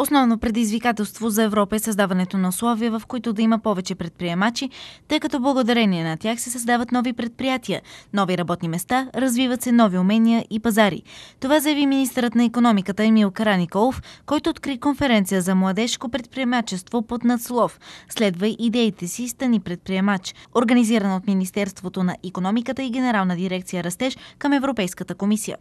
Основно предизвикателство за Европа е създаването на условия, в които да има повече предприемачи, тъй като благодарение на тях се създават нови предприятия, нови работни места, развиват се нови умения и пазари. Това заяви министърът на економиката Емил Караниколов, който откри конференция за младежко предприемачество под надслов «Следвай идеите си, стани предприемач», организирана от Министерството на економиката и Генерална дирекция Растеж към Европейската комисия.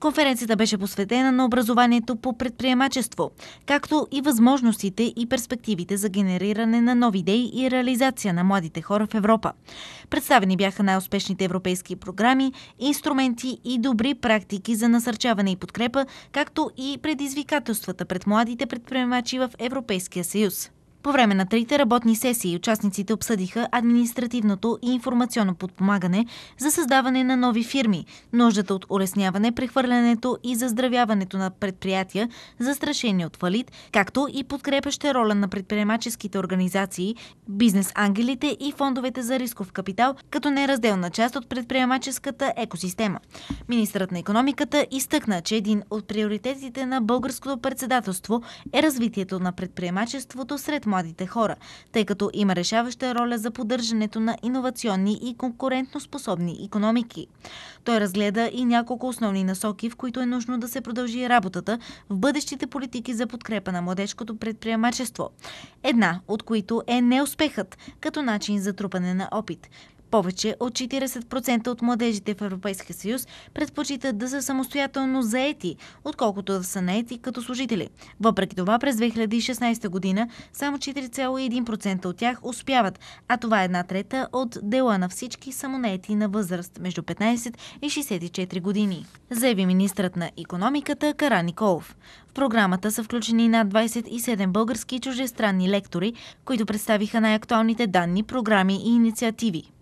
Конференцията беше посветена на образованието по предприемачество, както и възможностите и перспективите за генериране на нови идеи и реализация на младите хора в Европа. Представени бяха най-успешните европейски програми, инструменти и добри практики за насърчаване и подкрепа, както и предизвикателствата пред младите предприемачи в Европейския съюз. По време на трите работни сесии участниците обсъдиха административното и информационно подпомагане за създаване на нови фирми, нуждата от улесняване, прехвърлянето и заздравяването на предприятия, застрашени от фалит, както и подкрепяща роля на предприемаческите организации, бизнес-ангелите и фондовете за рисков капитал, като неразделна част от предприемаческата екосистема. Министрът на економиката изтъкна, че един от приоритетите на българското председателство е развитието на предприемачеството сред младите хора, тъй като има решаваща роля за поддържането на иновационни и конкурентноспособни економики. Той разгледа и няколко основни насоки, в които е нужно да се продължи работата в бъдещите политики за подкрепа на младежкото предприемачество. Една от които е неуспехът като начин за трупане на опит. Повече от 40% от младежите в Европейския съюз предпочитат да са самостоятелно заети, отколкото да са наети като служители. Въпреки това, през 2016 година само 4,1% от тях успяват, а това е една трета от дела на всички самонаети на възраст между 15 и 64 години, заяви министрът на економиката Кара Николов. В програмата са включени над 27 български и чужестранни лектори, които представиха най-актуалните данни, програми и инициативи.